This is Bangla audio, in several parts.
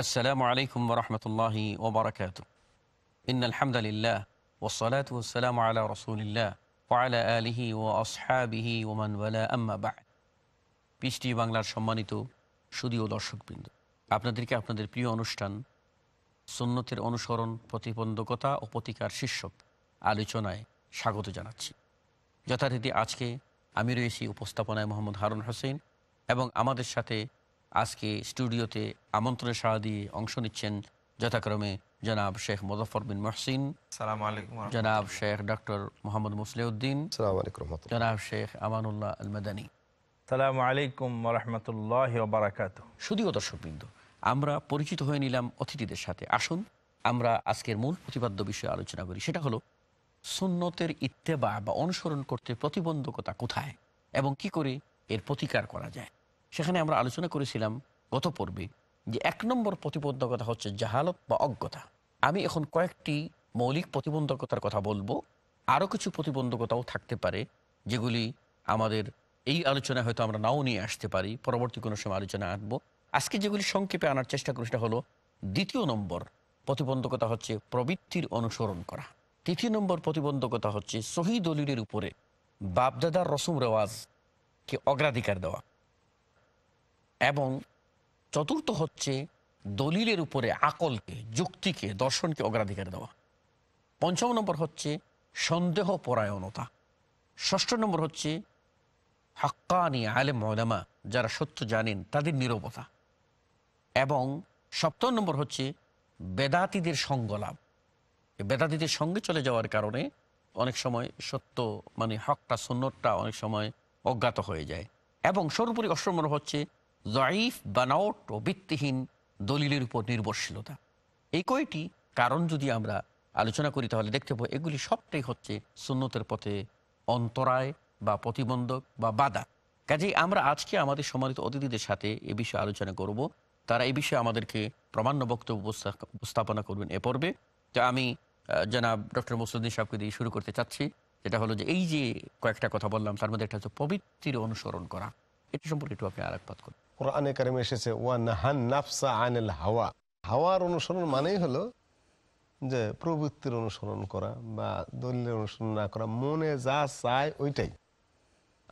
আসসালামু আলাইকুম রহমতুল্লাহি ওবরাকাত ইন ও ওসলাত ওসালাম আলা রসুলিল্লাহ পায়লা আলিহি ও আসহাবিহি ওমানওয়ালা আম্মাবা পিস বাংলার সম্মানিত সুদীয় দর্শকবৃন্দ আপনাদেরকে আপনাদের প্রিয় অনুষ্ঠান সুন্নতের অনুসরণ প্রতিবন্ধকতা ও প্রতিকার শীর্ষক আলোচনায় স্বাগত জানাচ্ছি যথারীতি আজকে আমি রয়েছি উপস্থাপনায় মোহাম্মদ হারুন হোসেন এবং আমাদের সাথে আজকে স্টুডিওতে আমন্ত্রণে সাড়া দিয়ে অংশ নিচ্ছেন যথাক্রমে জনাব শেখ মুজফর বিন মহসিন জনাব শেখ ডক্টর মোহাম্মদ মুসলিউদ্দিন জনাব শেখ আমানুল্লাহ আল মাদানী সালাম আলাইকুম রহমতুল্লাহ আমরা পরিচিত হয়ে নিলাম অতিথিদের সাথে আসুন আমরা আজকের মূল প্রতিপাদ্য বিষয়ে আলোচনা করি সেটা হলো সুন্নতের ইত্তেবা বা অনুসরণ করতে প্রতিবন্ধকতা কোথায় এবং কি করে এর প্রতিকার করা যায় সেখানে আমরা আলোচনা করেছিলাম গত পর্বে যে এক নম্বর প্রতিবন্ধকতা হচ্ছে জাহালত বা অজ্ঞতা আমি এখন কয়েকটি মৌলিক প্রতিবন্ধকতার কথা বলবো আরও কিছু প্রতিবন্ধকতাও থাকতে পারে যেগুলি আমাদের এই আলোচনায় হয়তো আমরা নাও নিয়ে আসতে পারি পরবর্তী কোনো সময় আলোচনা আনবো আজকে যেগুলি সংক্ষেপে আনার চেষ্টা করি সেটা হলো দ্বিতীয় নম্বর প্রতিবন্ধকতা হচ্ছে প্রবৃত্তির অনুসরণ করা তৃতীয় নম্বর প্রতিবন্ধকতা হচ্ছে সহি দলিলের উপরে বাপদাদার রসম রেওয়াজকে অগ্রাধিকার দেওয়া এবং চতুর্থ হচ্ছে দলিলের উপরে আকলকে যুক্তিকে দর্শনকে অগ্রাধিকার দেওয়া পঞ্চম নম্বর হচ্ছে সন্দেহ পরায়ণতা ষষ্ঠ নম্বর হচ্ছে হাক্কানি আলে মৌলামা যারা সত্য জানেন তাদের নিরবতা এবং সপ্তম নম্বর হচ্ছে বেদাতিদের সঙ্গ লাভ বেদাতিদের সঙ্গে চলে যাওয়ার কারণে অনেক সময় সত্য মানে হকটা সুন্নতটা অনেক সময় অজ্ঞাত হয়ে যায় এবং সর্বোপরি অষ্টম হচ্ছে জয়ীফ বানাওট ও ভিত্তিহীন দলিলের উপর নির্ভরশীলতা এই কয়টি কারণ যদি আমরা আলোচনা করি তাহলে দেখতে পাবো এগুলি সবটাই হচ্ছে সুন্নতের পথে অন্তরায় বা প্রতিবন্ধক বা বাধা কাজেই আমরা আজকে আমাদের সম্মানিত অতিথিদের সাথে এ বিষয়ে আলোচনা করব তারা এই বিষয়ে আমাদেরকে প্রমাণ্য বক্তব্য উপস্থাপনা করবেন এ পর্বে তো আমি জনাব ডক্টর মুসুদ্দিন সাহেবকে দিয়ে শুরু করতে চাচ্ছি যেটা হলো যে এই যে কয়েকটা কথা বললাম তার মধ্যে একটা হচ্ছে পবিত্রের অনুসরণ করা এটা সম্পর্কে একটু আপনি আলোকপাত করুন কোরআনে কারিমে এসেছে ওয়া নাহান নাফসা আনেল হাওয়া হাওয়ার অনুসরণ মানেই হলো যে প্রবৃত্তির অনুসরণ করা বা দলিলের অনুসরণ না করা মনে যা চায় ওইটাই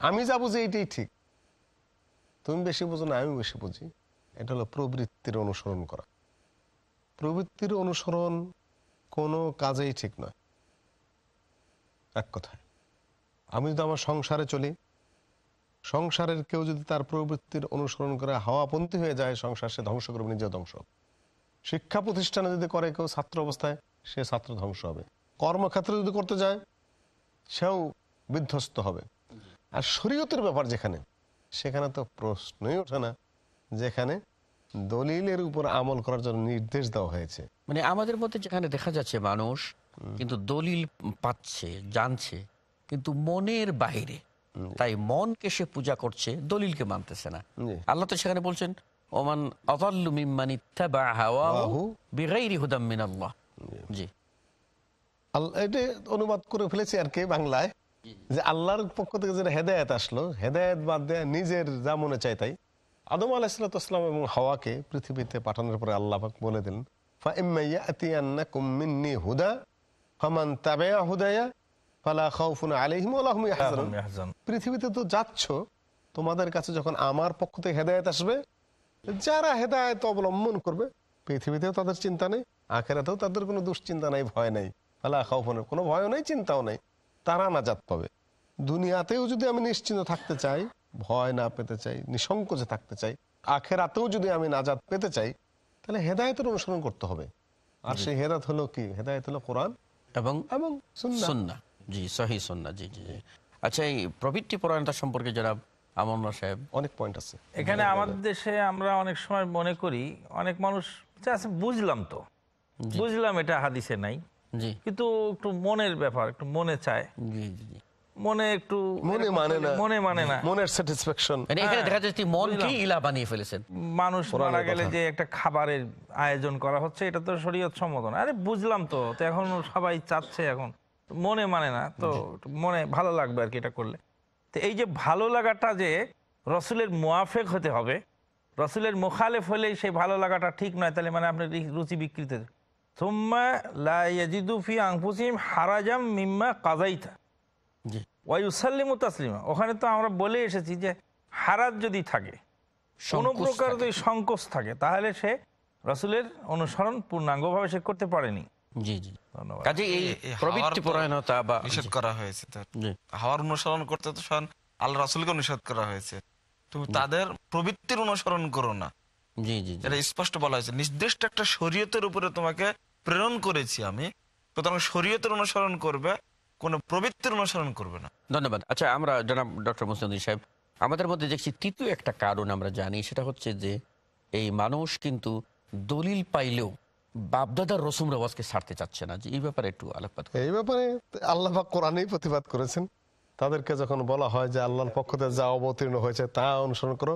আমি যা বুঝি এইটাই ঠিক তুমি বেশি বুঝো না আমি বেশি বুঝি এটা হলো প্রবৃত্তির অনুসরণ করা প্রবৃত্তির অনুসরণ কোনো কাজেই ঠিক নয় এক কথায় আমি যদি আমার সংসারে চলি সংসারের কেউ যদি তার প্রবৃত্তির অনুসরণ করে হাওয়াপন্থী হয়ে যায় সংসার সে ধ্বংস করবে নিজে ধ্বংস শিক্ষা প্রতিষ্ঠানে যদি করে কেউ ছাত্র অবস্থায় সে ছাত্র ধ্বংস হবে কর্মক্ষেত্রে যদি করতে যায় সেও বিধ্বস্ত হবে আর শরীয়তের ব্যাপার যেখানে সেখানে তো প্রশ্নই ওঠে না যেখানে দলিলের উপর আমল করার জন্য নির্দেশ দেওয়া হয়েছে মানে আমাদের মধ্যে যেখানে দেখা যাচ্ছে মানুষ কিন্তু দলিল পাচ্ছে জানছে কিন্তু মনের বাইরে তাই মনকে সে পূজা করছে দলিলকে মানতেছে না আল্লাহ তো সেখানে বলছেন ওমান অতল্লু মিম্মানি হুদাম মিনাল্লাহ জি এটা অনুবাদ করে ফেলেছি আর কি বাংলায় যে আল্লাহর পক্ষ থেকে যেটা হেদায়েত আসলো হেদায়েত বাদ দেয়া নিজের যা মনে চাই তাই আদম আলাহিসাম এবং হাওয়াকে পৃথিবীতে পাঠানোর পরে আল্লাহ বলে দিলেন ফা ইম্মাইয়া আতিয়ান্না কুমিন্নি হুদা ফমান তাবেয়া হুদায়া পৃথিবীতে তো যাচ্ছ তোমাদের কাছে যখন আমার পক্ষ থেকে হেদায়েত আসবে যারা হেদায়েত অবলম্বন করবে পৃথিবীতেও তাদের চিন্তা নেই আখেরাতেও তাদের কোনো দুশ্চিন্তা নাই ভয় নাই ফালা খাউফুনের কোনো ভয়ও নেই চিন্তাও নেই তারা নাজাত পাবে দুনিয়াতেও যদি আমি নিশ্চিন্ত থাকতে চাই ভয় না পেতে চাই নিঃসংকোচে থাকতে চাই আখেরাতেও যদি আমি নাজাত পেতে চাই তাহলে হেদায়তের অনুসরণ করতে হবে আর সেই হেদায়ত হলো কি হেদায়ত হলো কোরআন এবং এবং সুন্না জি সহি সন্না জি জি আচ্ছা এই প্রবৃত্তি পরায়ণতা সম্পর্কে যারা আমরা সাহেব অনেক পয়েন্ট আছে এখানে আমাদের দেশে আমরা অনেক সময় মনে করি অনেক মানুষ বুঝলাম তো বুঝলাম এটা হাদিসে নাই কিন্তু একটু মনের ব্যাপার একটু মনে চায় জি জি মনে মানে মানে মানে খাবারের আয়োজন করা হচ্ছে এটা তো শরীয়ত সম্মত না আরে বুঝলাম তো এখন সবাই চাচ্ছে এখন মনে মানে না তো মনে ভালো লাগবে আর কি এটা করলে তো এই যে ভালো লাগাটা যে রসুলের মোয়াফেক হতে হবে রসুলের মোখালেফ হলে সেই ভালো লাগাটা ঠিক নয় তাহলে মানে আপনার রুচি বিকৃত হারাজাম মিম্মা কাজাইতা ওখানে তো আমরা বলে এসেছি যে হারাজ যদি থাকে কোনো প্রকার যদি সংকোচ থাকে তাহলে সে রসুলের অনুসরণ পূর্ণাঙ্গভাবে সে করতে পারেনি নির্দিষ্ট একটা শরীয়তের উপরে তোমাকে প্রেরণ করেছি আমি সুতরাং শরীয়তের অনুসরণ করবে কোন প্রবৃত্তির অনুসরণ করবে না ধন্যবাদ আচ্ছা আমরা জানাব ডক্টর মুসলিম সাহেব আমাদের মধ্যে দেখছি তৃতীয় একটা কারণ আমরা জানি সেটা হচ্ছে যে এই মানুষ কিন্তু দলিল পাইলেও বাপদাদার রসুম রেওয়াজকে ছাড়তে চাচ্ছে না যে এই ব্যাপারে একটু আলোকপাত এই ব্যাপারে আল্লাহ কোরআনেই প্রতিবাদ করেছেন তাদেরকে যখন বলা হয় যে আল্লাহর পক্ষ থেকে যা অবতীর্ণ হয়েছে তা অনুসরণ করো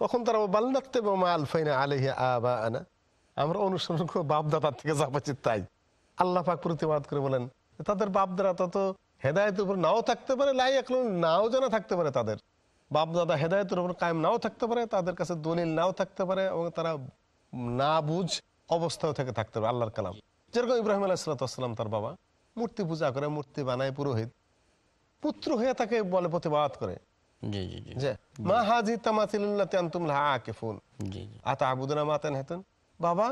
তখন তারা বাল্লাতে মা আলফাইনা আলহি আবা আনা আমরা অনুসরণ করবো বাপদাদার থেকে যা পাচ্ছি তাই আল্লাহ পাক প্রতিবাদ করে বলেন তাদের বাপদারা তত হেদায়তের উপর নাও থাকতে পারে লাই এখন নাও জানা থাকতে পারে তাদের বাপদাদা হেদায়তের উপর কায়েম নাও থাকতে পারে তাদের কাছে দলিল নাও থাকতে পারে এবং তারা না বুঝ অবস্থাও থেকে থাকতে হবে আল্লাহর কালাম যেরকম ইব্রাহিম আলাহিসাল্লাম তার বাবা মূর্তি পূজা করে মূর্তি বানায় পুরোহিত পুত্র হয়ে তাকে বলে প্রতিবাদ করে মা আতা মাতেন হেতেন বাবা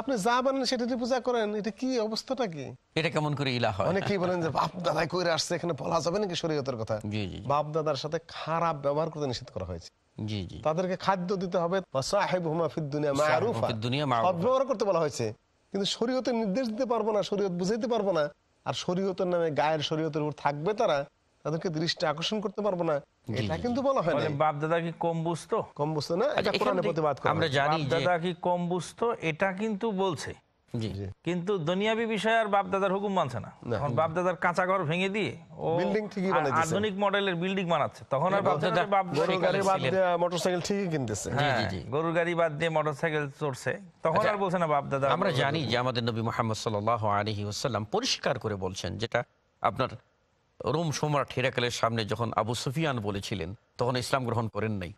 আপনি যা বলেন সেটা যদি পূজা করেন এটা কি অবস্থাটা কি এটা কেমন করে ইলা হয় অনেকেই বলেন যে বাপ দাদাই করে আসছে এখানে বলা যাবে নাকি শরীয়তের কথা বাপ দাদার সাথে খারাপ ব্যবহার করতে নিষেধ করা হয়েছে তাদেরকে খাদ্য দিতে হবে ব্যবহার করতে বলা হয়েছে কিন্তু শরীয়তের নির্দেশ দিতে পারবো না শরীয়ত বুঝাইতে পারবো না আর শরীয়তের নামে গায়ের শরীয়তের উপর থাকবে তারা তাদেরকে দৃষ্টি আকর্ষণ করতে পারবো না এটা কিন্তু বলা হয় মানে বাপ দাদা কি কম বুঝতো কম বুঝতো না আচ্ছা, এটা কোরআনের প্রতিবাদ করে আমরা জানি দাদা কি কম বুঝতো এটা কিন্তু বলছে কিন্তু দুনিয়াবি বিষয় আর বাপ দাদার হুকুম মানছে না এখন বাপ দাদার কাঁচা ঘর ভেঙে দিয়ে ও বিল্ডিং ঠিকই বানাচ্ছে আধুনিক মডেলের বিল্ডিং বানাচ্ছে তখন আর বাপ দাদা বাপ গরুর গাড়ি বাদ দিয়ে মোটরসাইকেল ঠিকই কিনতেছে হ্যাঁ, জি জি হ্যাঁ, জি গরুর গাড়ি বাদ দিয়ে মোটরসাইকেল চড়ছে তখন আচ্ছা, আর বলছে না বাপ দাদা আমরা জানি যে আমাদের নবী মুহাম্মদ সাল্লাল্লাহু আলাইহি ওয়াসাল্লাম পরিষ্কার করে বলছেন যেটা আপনার রোম সম্রাট হেরাকালের সামনে যখন আবু সুফিয়ান বলেছিলেন তখন ইসলাম গ্রহণ করেন নাই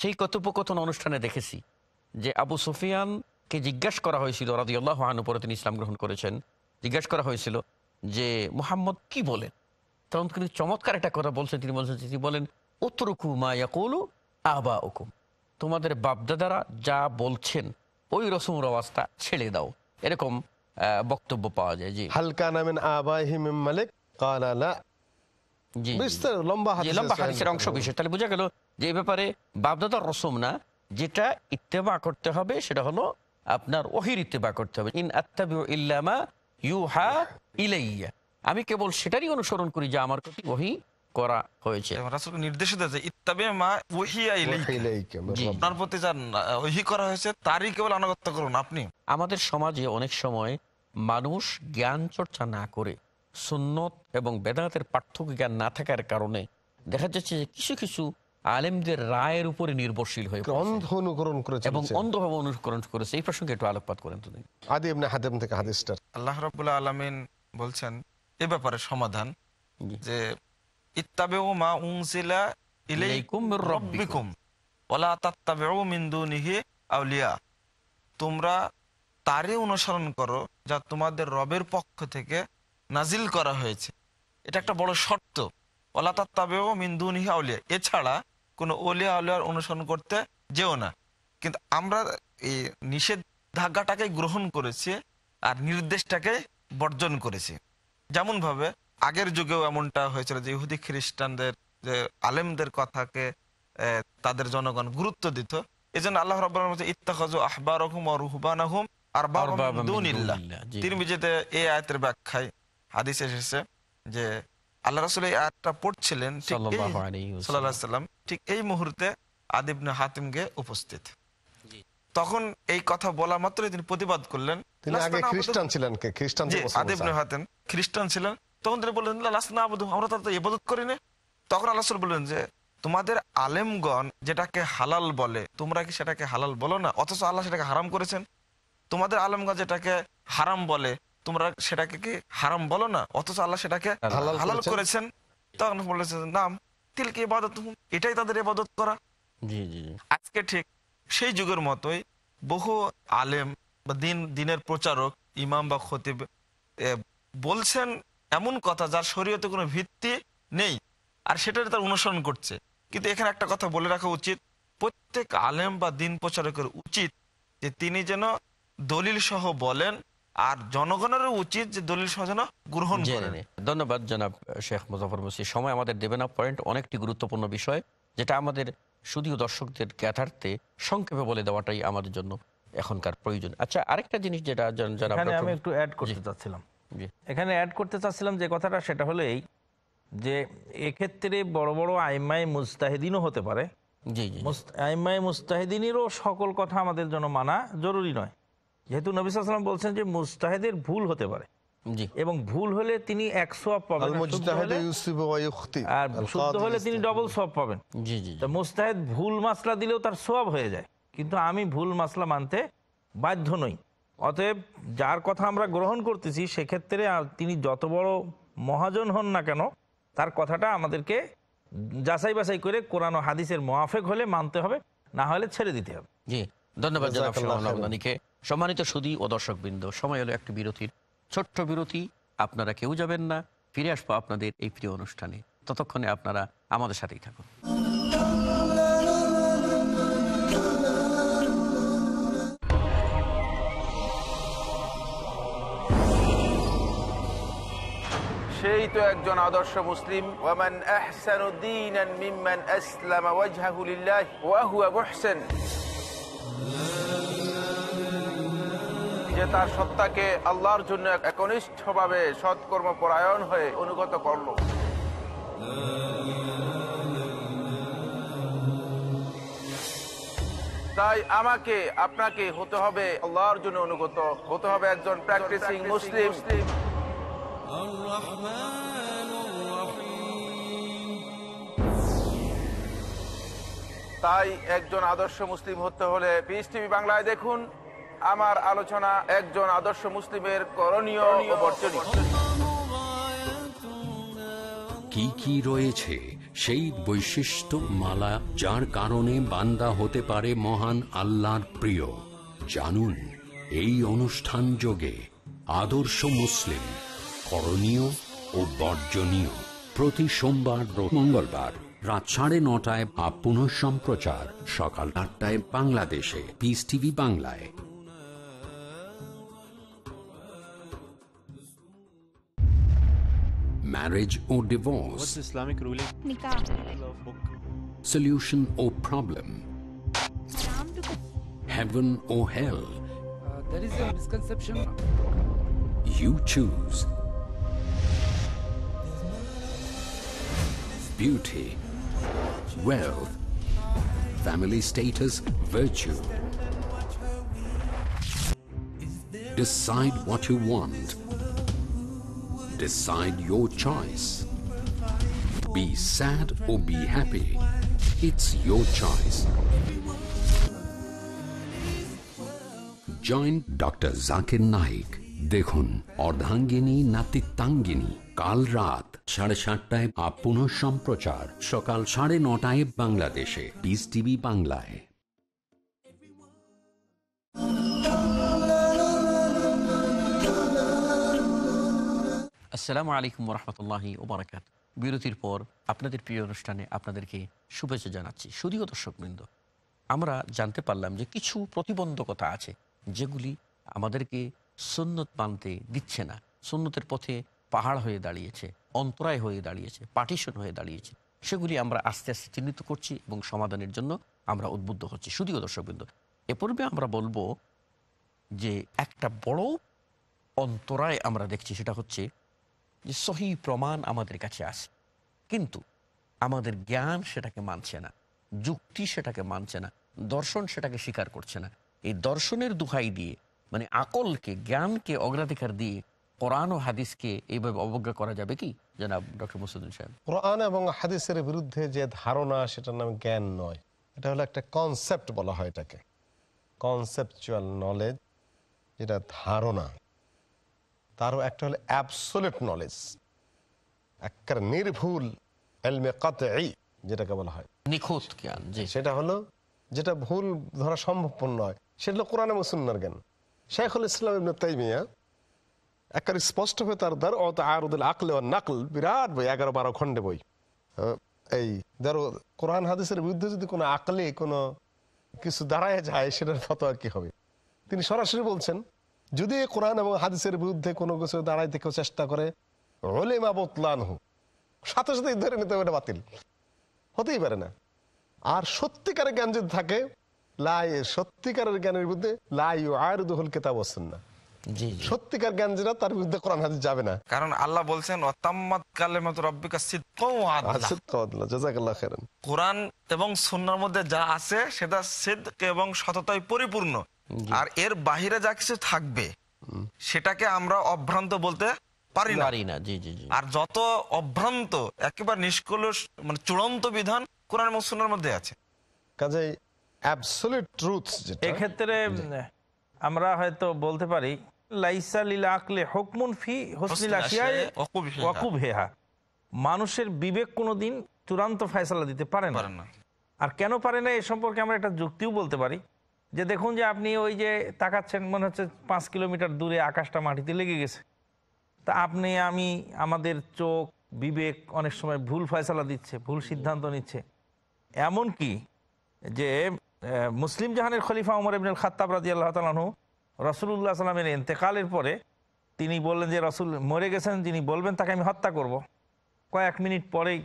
সেই কথোপকথন অনুষ্ঠানে দেখেছি যে আবু সুফিয়ানকে জিজ্ঞাসা করা হয়েছিল রাজিউল্লাহ উপরে তিনি ইসলাম গ্রহণ করেছেন জিজ্ঞাসা করা হয়েছিল যে মোহাম্মদ কি বলেন তখন তিনি চমৎকার একটা কথা বলছেন তিনি বলছেন তিনি বলেন উতরুকু মায়াকুলু আবা উকুম তোমাদের বাপদাদারা যা বলছেন ওই রসম রওয়াজটা ছেড়ে দাও এরকম বক্তব্য পাওয়া যায় যে হালকা নামেন আবা মালিক কালালা আমি কেবল সেটারই অনুসরণ করি যে আমার প্রতি ওহি করা হয়েছে নির্দেশ দিয়েছে ইত্তাবে মা আপনার প্রতি যা ওহি করা হয়েছে তারই কেবল আনাগত্য করুন আপনি আমাদের সমাজে অনেক সময় মানুষ জ্ঞান চর্চা না করে সুন্নত এবং বেদাতের পার্থক্য জ্ঞান না থাকার কারণে দেখা যাচ্ছে যে কিছু কিছু আলেমদের রায়ের উপরে নির্ভরশীল হয়ে অন্ধ অনুকরণ করেছে এবং অন্ধভাবে অনুকরণ করেছে এই প্রসঙ্গে একটু আলোকপাত করেন তুমি আদি ইবনে হাতেম থেকে হাদিসটা আল্লাহ রাব্বুল আলামিন বলছেন এ ব্যাপারে সমাধান যে ইত্তাবেউ মা উনজিলা ইলাইকুম মির রাব্বিকুম ওয়ালা তাত্তাবিউ মিন দুনিহি আউলিয়া তোমরা তারে অনুসরণ করো যা তোমাদের রবের পক্ষ থেকে নাজিল করা হয়েছে এটা একটা বড় শর্ত ওলা তাবেও মিন্দুনিহি আউলিয়া এছাড়া কোনো ওলিয়া আউলিয়ার অনুসরণ করতে যেও না কিন্তু আমরা এই নিষেধাজ্ঞাটাকে গ্রহণ করেছি আর নির্দেশটাকে বর্জন করেছি যেমনভাবে আগের যুগেও এমনটা হয়েছিল যে ইহুদি খ্রিস্টানদের যে আলেমদের কথাকে তাদের জনগণ গুরুত্ব দিত এই জন্য আল্লাহ রব ইত্তাহজ আহবা রহুম আর রুহবান আহম আর যেতে এই আয়তের ব্যাখ্যায় হাদিস এসেছে যে আল্লাহ রসুল এই আয়াতটা পড়ছিলেন সাল্লাম ঠিক এই মুহূর্তে আদিবনে হাতিমকে উপস্থিত তখন এই কথা বলা মাত্র তিনি প্রতিবাদ করলেন খ্রিস্টান ছিলেন তখন আমরা তখন বললেন যে তোমাদের আলেমগণ যেটাকে হালাল বলে তোমরা কি সেটাকে হালাল বলো না অথচ আল্লাহ সেটাকে হারাম করেছেন তোমাদের আলেমগঞ্জ হারাম বলে তোমরা সেটাকে কি হারাম বলো না অথচ আল্লাহ সেটাকে হালাল করেছেন তখন বলেছেন নাম তিলকে ইবাদত এটাই তাদের ইবাদত করা আজকে ঠিক সেই যুগের মতোই বহু আলেম বা দিন দিনের প্রচারক ইমাম বা খতিব বলছেন এমন কথা যার শরীয়তে কোনো ভিত্তি নেই আর সেটার তার অনুসরণ করছে কিন্তু এখানে একটা কথা বলে রাখা উচিত প্রত্যেক আলেম বা দিন প্রচারকের উচিত যে তিনি যেন দলিল সহ বলেন আর জনগণের উচিত যে দলিল সাজানো গ্রহণ করে ধন্যবাদ জনাব শেখ মুজাফর মুসি সময় আমাদের দেবে না পয়েন্ট অনেকটি গুরুত্বপূর্ণ বিষয় যেটা আমাদের শুধু দর্শকদের জ্ঞাতার্থে সংক্ষেপে বলে দেওয়াটাই আমাদের জন্য এখনকার প্রয়োজন আচ্ছা আরেকটা জিনিস যেটা আমি একটু অ্যাড করতে চাচ্ছিলাম এখানে অ্যাড করতে চাচ্ছিলাম যে কথাটা সেটা হলো এই যে এক্ষেত্রে বড় বড় আইমাই মুস্তাহিদিনও হতে পারে জি জি আইমাই মুস্তাহিদিনেরও সকল কথা আমাদের জন্য মানা জরুরি নয় যেহেতু নবী সাল্লাম বলছেন যে মুস্তাহেদের ভুল হতে পারে এবং ভুল হলে তিনি এক সব পাবেন আর শুদ্ধ হলে তিনি ডবল সব পাবেন মুস্তাহেদ ভুল মাসলা দিলেও তার সব হয়ে যায় কিন্তু আমি ভুল মাসলা মানতে বাধ্য নই অতএব যার কথা আমরা গ্রহণ করতেছি সেক্ষেত্রে তিনি যত বড় মহাজন হন না কেন তার কথাটা আমাদেরকে যাচাই বাছাই করে কোরআন হাদিসের মোয়াফেক হলে মানতে হবে না হলে ছেড়ে দিতে হবে জি ধন্যবাদ সম্মানিত সুদী ও দর্শকবৃন্দ সময় হলো একটি বিরতির ছোট্ট বিরতি আপনারা কেউ যাবেন না ফিরে আসবো আপনাদের এই প্রিয় অনুষ্ঠানে ততক্ষণে আপনারা আমাদের সাথেই থাকুন সেই তো একজন আদর্শ মুসলিম ওয়ামান ওয়া যে তার সত্তাকে আল্লাহর জন্য একনিষ্ঠভাবে সৎকর্ম পরায়ণ হয়ে অনুগত করল তাই আমাকে আপনাকে হতে হবে আল্লাহর জন্য অনুগত হতে হবে একজন প্র্যাকটিসিং মুসলিম তাই একজন আদর্শ মুসলিম হতে হলে পিস টিভি বাংলায় দেখুন আমার আলোচনা একজন আদর্শ মুসলিমের করণীয় ও কি কি রয়েছে সেই বৈশিষ্ট্য মালা যার কারণে বান্দা হতে পারে মহান আল্লাহর প্রিয় জানুন এই অনুষ্ঠান যোগে আদর্শ মুসলিম করণীয় ও বর্জনীয় প্রতি সোমবার মঙ্গলবার রাত সাড়ে নটায় আপ পুনঃ সম্প্রচার সকাল আটটায় বাংলাদেশে পিস টিভি বাংলায় marriage or divorce, What's Islamic ruling? solution or problem, heaven or hell. Uh, there is a misconception. You choose beauty, wealth, family status, virtue. Decide what you want Decide your choice. Be sad or be happy. It's your choice. Joint doctor Zakir Naik দেখুন অর্ধাঙ্গিনী নাতিত্বাঙ্গিনী কাল রাত সাড়ে সাতটায় আপ সম্প্রচার সকাল সাড়ে নটায় বাংলাদেশে বিস টিভি বাংলায় আসসালামু আলাইকুম রহমতুল্লাহি ওবরাকাত বিরতির পর আপনাদের প্রিয় অনুষ্ঠানে আপনাদেরকে শুভেচ্ছা জানাচ্ছি শুধুও দর্শকবৃন্দ আমরা জানতে পারলাম যে কিছু প্রতিবন্ধকতা আছে যেগুলি আমাদেরকে সন্ন্যত মানতে দিচ্ছে না সন্ন্যতের পথে পাহাড় হয়ে দাঁড়িয়েছে অন্তরায় হয়ে দাঁড়িয়েছে পার্টিশন হয়ে দাঁড়িয়েছে সেগুলি আমরা আস্তে আস্তে চিহ্নিত করছি এবং সমাধানের জন্য আমরা উদ্বুদ্ধ হচ্ছি শুধুও বৃন্দ এ পূর্বে আমরা বলবো যে একটা বড় অন্তরায় আমরা দেখছি সেটা হচ্ছে যে সহি প্রমাণ আমাদের কাছে আছে কিন্তু আমাদের জ্ঞান সেটাকে মানছে না যুক্তি সেটাকে মানছে না দর্শন সেটাকে স্বীকার করছে না এই দর্শনের দুহাই দিয়ে মানে আকলকে জ্ঞানকে অগ্রাধিকার দিয়ে কোরআন ও হাদিসকে এইভাবে অবজ্ঞা করা যাবে কি জানাব ডক্টর মুসুদ্দিন সাহেব কোরআন এবং হাদিসের বিরুদ্ধে যে ধারণা সেটার নাম জ্ঞান নয় এটা হলো একটা কনসেপ্ট বলা হয় এটাকে কনসেপচুয়াল নলেজ যেটা ধারণা তারও একটা হলো অ্যাবসোলেট নলেজ একটা নির্ভুল এলমে যেটাকে বলা হয় নিখুঁত জ্ঞান সেটা হলো যেটা ভুল ধরা সম্ভবপর নয় সেটা হলো কোরআন এবং সুন্নার জ্ঞান শেখুল ইসলাম ইবনে তাইমিয়া একটা স্পষ্টভাবে তার দার অত আরুদুল আকলে ও নাকল বিরাট বই এগারো বারো খন্ডে বই হ্যাঁ, এই ধরো কোরআন হাদিসের বিরুদ্ধে যদি কোনো আকলে কোনো কিছু দাঁড়ায় যায় সেটার ফতোয়া কি হবে তিনি সরাসরি বলছেন যদি কোরআন এবং হাদিসের বিরুদ্ধে কোনো কিছু দাঁড়াই কেউ চেষ্টা করে রলেমা বতলান হু সাথে সাথে ধরে নিতে হবে বাতিল হতেই পারে না আর সত্যিকারের জ্ঞান যদি থাকে লাই সত্যিকারের জ্ঞানের বিরুদ্ধে লাই আয়ের দোহল কেতাব আসেন না সত্যিকার জ্ঞান যেটা তার বিরুদ্ধে কোরআন যাবে না কারণ আল্লাহ বলছেন আচ্ছা, কোরআন এবং সুন্নার মধ্যে যা আছে সেটা সিদ্ধ এবং সততায় পরিপূর্ণ আর এর বাহিরে যা কিছু থাকবে সেটাকে আমরা অভ্রান্ত বলতে পারি না আর যত অভ্রান্ত একেবারে নিষ্কলুষ মানে চূড়ান্ত বিধান কোরআন এবং মধ্যে আছে কাজে এক্ষেত্রে আমরা হয়তো বলতে পারি লাইসা ফি হেহা মানুষের বিবেক কোনোদিন চূড়ান্ত ফয়সালা দিতে পারে না আর কেন পারে না এ সম্পর্কে আমরা একটা যুক্তিও বলতে পারি যে দেখুন যে আপনি ওই যে তাকাচ্ছেন মনে হচ্ছে পাঁচ কিলোমিটার দূরে আকাশটা মাটিতে লেগে গেছে তা আপনি আমি আমাদের চোখ বিবেক অনেক সময় ভুল ফয়সালা দিচ্ছে ভুল সিদ্ধান্ত নিচ্ছে এমন কি যে মুসলিম জাহানের খলিফা উমর ইবিনুল খাতাব রাজি আল্লাহ তালু রসুল্লাহ সাল্লামের এতেকালের পরে তিনি বললেন যে রসুল মরে গেছেন যিনি বলবেন তাকে আমি হত্যা করব। কয়েক মিনিট পরেই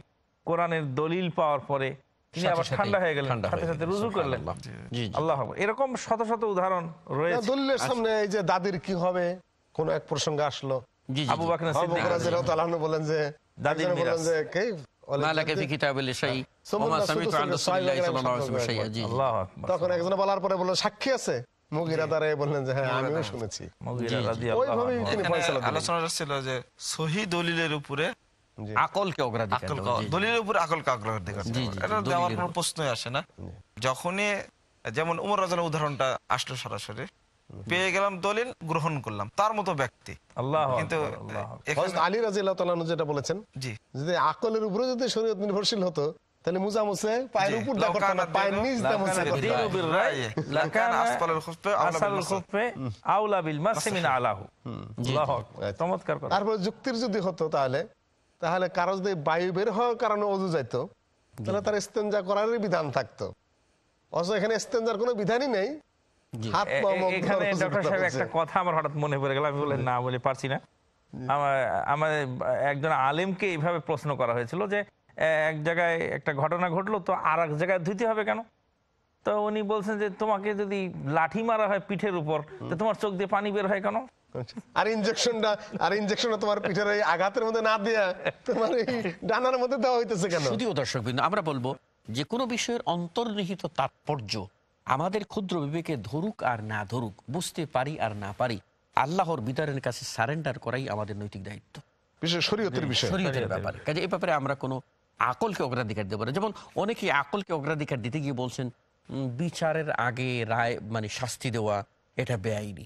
কোরআনের দলিল পাওয়ার পরে এরকম শত শত উদাহরণ রয়েছে আচ্ছা। সামনে এই যে দাদির কি হবে কোন এক আসলো বলেন যে দাদির বলেন যে হ্যাঁ। একজন বলার পরে সাক্ষী আছে মুগিরা বললেন যে হ্যাঁ শুনেছি আলোচনা ছিল যে সহি দলিলের উপরে যেমন উমর রাজার উদাহরণটা আসলো সরাসরি পেয়ে গেলাম দলিল গ্রহণ করলাম তার মতো ব্যক্তি কিন্তু আলী যেটা বলেছেন জি যদি আকলের উপরে যদি শরীর নির্ভরশীল হতো তাহলে আউলা আচ্ছা। চমৎকার যুক্তির যদি হতো তাহলে তাহলে কারো যদি বায়ু বের হওয়ার কারণে অজু যাইত তাহলে তার স্তেঞ্জা করার বিধান থাকতো অথচ এখানে স্তেঞ্জার কোনো বিধানই নেই প্রশ্ন করা হয়েছিল যে এক জায়গায় একটা ঘটনা ঘটলো তো আর এক জায়গায় ধুইতে হবে কেন তো উনি বলছেন যে তোমাকে যদি লাঠি মারা হয় পিঠের উপর তোমার চোখ দিয়ে পানি বের হয় কেন আর ইনজেকশনটা আর ইনজেকশনটা তোমার পিঠের ওই আঘাতের মধ্যে না দেয়া তোমার ওই ডানার মধ্যে দেওয়া হইতেছে কেন যদিও দর্শক বিন্দু আমরা বলবো যে কোনো বিষয়ের অন্তর্নিহিত তাৎপর্য আমাদের ক্ষুদ্র বিবেকে ধরুক আর না ধরুক বুঝতে পারি আর না পারি আল্লাহর বিদারের কাছে সারেন্ডার করাই আমাদের নৈতিক দায়িত্ব কাজে এ ব্যাপারে আমরা কোনো আকলকে অগ্রাধিকার দেবো না যেমন অনেকে আকলকে অগ্রাধিকার দিতে গিয়ে বলছেন বিচারের আগে রায় মানে শাস্তি দেওয়া এটা বেআইনি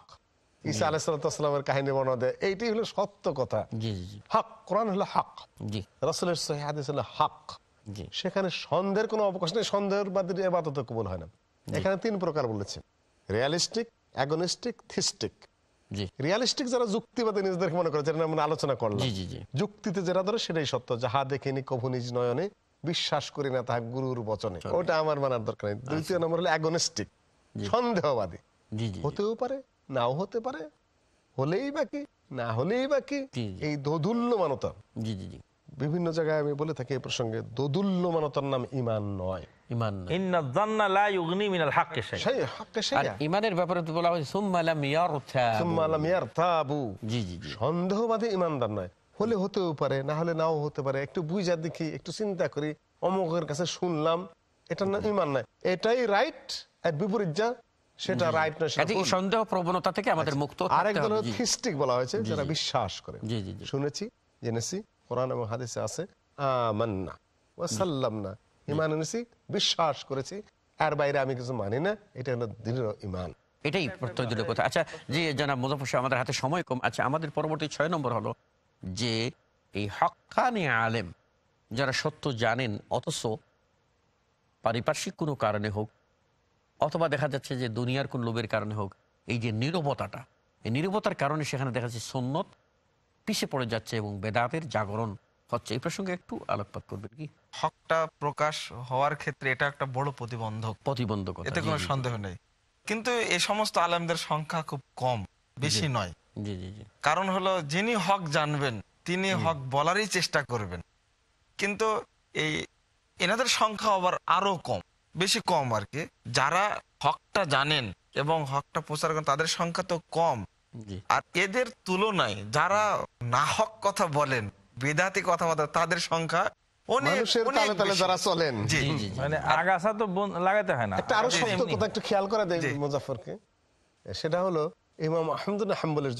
ঈসা হ্যাঁ। আলাহিসাল্লামের কাহিনী বর্ণনা দেয় এইটি হলো সত্য কথা হক কোরআন হলো হক রসুলের সহি হলো হক সেখানে সন্দেহের কোনো অবকাশ নেই সন্দেহের বাদে এবাদত কবুল হয় না এখানে তিন প্রকার বলেছে রিয়ালিস্টিক অ্যাগনিস্টিক থিস্টিক রিয়ালিস্টিক যারা যুক্তিবাদী নিজেদেরকে মনে করে যেটা আমরা আলোচনা করলাম যুক্তিতে যারা সেটাই সত্য যাহা দেখেনি কভু নিজ নয়নে বিশ্বাস করি না তাহা গুরুর বচনে ওটা আমার মানার দরকার নেই আচ্ছা। দ্বিতীয় নম্বর হলো অ্যাগনিস্টিক সন্দেহবাদী হতেও পারে নাও হতে পারে হলেই বাকি না হলেই বাকি এই দোদুল্যমানতা জি জি জি বিভিন্ন জায়গায় আমি বলে থাকি এই প্রসঙ্গে মানতার নাম ইমান নয় নয় হলে হতেও পারে না হলে নাও হতে পারে একটু বুঝা দেখি একটু চিন্তা করি কাছে শুনলাম এটা না ইমান এটাই রাইট বিপরীত যা সেটা রাইট নয় সন্দেহ প্রবণতা থেকে আমাদের আচ্ছা। মুক্ত থিস্টিক বলা হয়েছে যারা বিশ্বাস করে শুনেছি জেনেছি কোরআন এবং হাদিসে আছে আমান্না ইমান এনেছি বিশ্বাস করেছি আর বাইরে আমি কিছু মানি না এটা হলো দৃঢ় ইমান এটাই প্রত্যয় কথা আচ্ছা যে জানা মুজাফর আমাদের হাতে সময় কম আচ্ছা আমাদের পরবর্তী ছয় নম্বর হলো যে এই হকানি আলেম যারা সত্য জানেন অথচ পারিপার্শ্বিক কোনো কারণে হোক অথবা দেখা যাচ্ছে যে দুনিয়ার কোন লোভের কারণে হোক এই যে নিরবতাটা এই নিরবতার কারণে সেখানে দেখা যাচ্ছে সন্ন্যত পিছিয়ে পড়ে যাচ্ছে এবং বেদাতের জাগরণ হচ্ছে এই প্রসঙ্গে একটু আলোকপাত করবেন কি হকটা প্রকাশ হওয়ার ক্ষেত্রে এটা একটা বড় প্রতিবন্ধক প্রতিবন্ধক এতে কোনো সন্দেহ নেই কিন্তু এই সমস্ত আলেমদের সংখ্যা খুব কম বেশি নয় জি জি জি কারণ হলো যিনি হক জানবেন তিনি হক বলারই চেষ্টা করবেন কিন্তু এই এনাদের সংখ্যা আবার আরো কম বেশি কম আর কি যারা হকটা জানেন এবং হকটা প্রচার করেন তাদের সংখ্যা তো কম আর এদের তুলনায় যারা না হক কথা বলেন বেদাতি কথাবার্তা তাদের সংখ্যা মানে লাগাতে হয় না আরো সত্য কথা একটু খেয়াল দেয় সেটা হলো ইমাম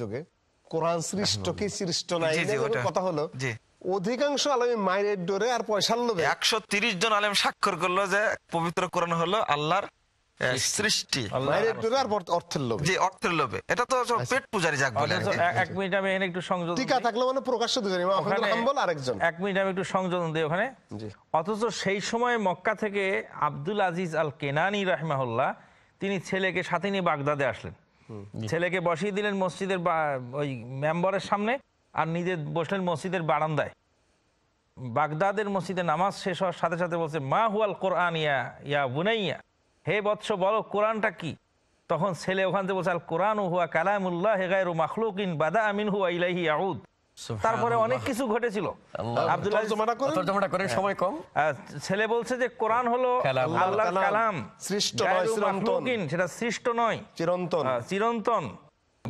যুগে কোরআন সৃষ্ট কথা হলো অধিকাংশ আলমী মায়ের ডোরে আর পয়সা লোভে একশো জন আলম স্বাক্ষর করলো যে পবিত্র কোরআন হলো আল্লাহর আচ্ছা। আচ্ছা, আচ্ছা, সংযোজন মানে ওখানে অথচ সেই সময় মক্কা থেকে আব্দুল আজিজ আল কেনানি তিনি ছেলেকে সাথে নিয়ে বাগদাদে আসলেন ছেলেকে বসিয়ে দিলেন মসজিদের ওই মেম্বারের সামনে আর নিজে বসলেন মসজিদের বারান্দায় বাগদাদের মসজিদে নামাজ শেষ হওয়ার সাথে সাথে বলছে মা হুয়াল কোরআন ইয়া ইয়া বুনাইয়া হে বৎস বলো কোরআনটা কি তখন ছেলে ওখান থেকে বলছে আল কোরআন হুয়া কালামুল্লাহ হে মাখলুক ইন বাদা আমিন হুয়া ইলাহি আউদ তারপরে অনেক কিছু ঘটেছিল হ্যাঁ। ছেলে বলছে যে কোরআন হলো আল্লাহ কালাম সৃষ্ট সেটা সৃষ্ট নয় চিরন্তন চিরন্তন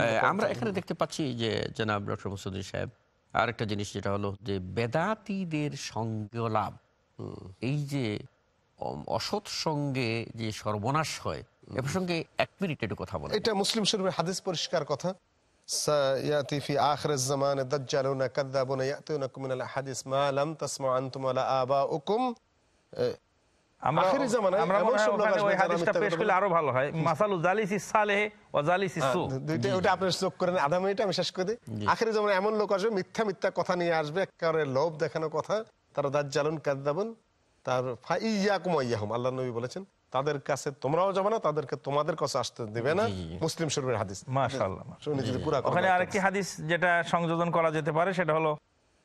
Eh, আমরা এখানে দেখতে পাচ্ছি যে জনাব ডক্টর মুসুদ্দিন সাহেব আরেকটা জিনিস যেটা হলো যে বেদাতিদের সঙ্গে লাভ এই যে অসৎ সঙ্গে যে সর্বনাশ হয় এ প্রসঙ্গে এক মিনিট একটু কথা বলে এটা মুসলিম শরীফের হাদিস পরিষ্কার কথা سياتي হ্যাঁ, আল্লাহ নবী বলেছেন তাদের কাছে তোমরাও যাবে না তাদেরকে তোমাদের কাছে আসতে দেবে না মুসলিম শরীফের হাদিস মাশাআল্লাহ আরেকটি হাদিস যেটা সংযোজন করা যেতে পারে সেটা হলো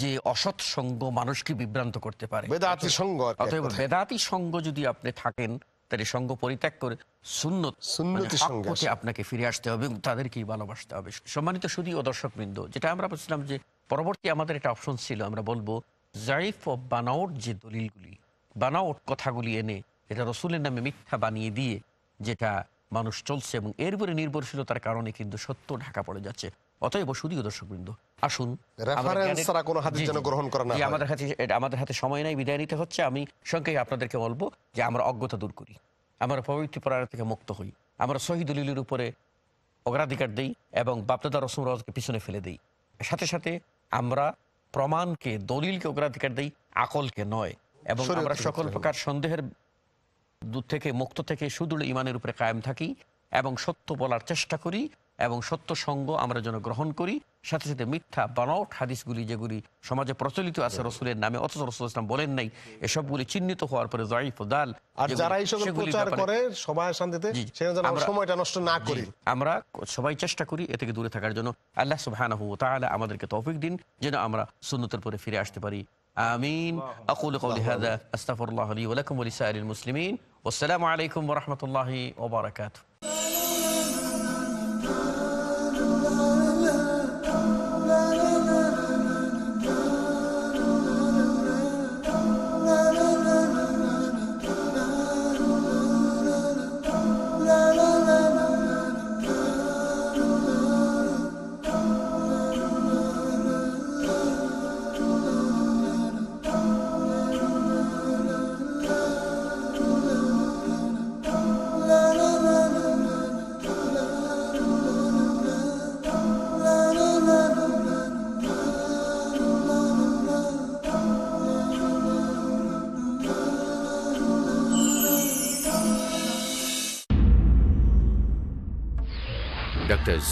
যে অসৎসঙ্গ মানুষকে বিভ্রান্ত করতে পারে বেদাতি সঙ্গ যদি আপনি থাকেন তাহলে সঙ্গ পরিত্যাগ করে সুন্নতি মানে আপনাকে ফিরে আসতে হবে এবং তাদেরকেই ভালোবাসতে হবে সম্মানিত শুধু ও দর্শক বৃন্দ যেটা আমরা বলছিলাম যে পরবর্তী আমাদের একটা অপশন ছিল আমরা বলবো জাইফ ও বানাওট যে দলিলগুলি বানাওট কথাগুলি এনে এটা রসুলের নামে মিথ্যা বানিয়ে দিয়ে যেটা মানুষ চলছে এবং এর উপরে নির্ভরশীলতার কারণে কিন্তু সত্য ঢাকা পড়ে যাচ্ছে অতএব শুধুও দর্শকবৃন্দ আসুন আমাদের হাতে আমাদের হাতে সময় নাই বিদায় নিতে হচ্ছে আমি সঙ্গে আপনাদেরকে বলবো যে আমরা অজ্ঞতা দূর করি আমরা প্রবৃত্তি পরায়ণ থেকে মুক্ত হই আমরা শহীদুলিলের উপরে অগ্রাধিকার দিই এবং বাপদাদা রসম রজকে পিছনে ফেলে দিই সাথে সাথে আমরা প্রমাণকে দলিলকে অগ্রাধিকার দিই আকলকে নয় এবং আমরা সকল প্রকার সন্দেহের দূর থেকে মুক্ত থেকে সুদূর ইমানের উপরে কায়েম থাকি এবং সত্য বলার চেষ্টা করি এবং সত্য সঙ্গ আমরা যেন গ্রহণ করি সাথে সাথে মিথ্যা বানাওট হাদিসগুলি যেগুলি সমাজে প্রচলিত আছে রসুলের নামে অথচ রসুল ইসলাম বলেন নাই এসবগুলি চিহ্নিত হওয়ার পরে জয়ীফ দাল আর যারা প্রচার করে সবাই শান্তিতে সময়টা নষ্ট না করি আমরা সবাই চেষ্টা করি এ থেকে দূরে থাকার জন্য আল্লাহ সুবহানাহু ওয়া তাআলা আমাদেরকে তৌফিক দিন যেন আমরা সুন্নতের পরে ফিরে আসতে পারি আমিন আকুল কওলি হাযা আস্তাগফিরুল্লাহ লি ওয়া লাকুম ওয়া লিসাইরিল মুসলিমিন ওয়া আসসালামু আলাইকুম ওয়া রাহমাতুল্লাহি ওয়া বারাকাতুহু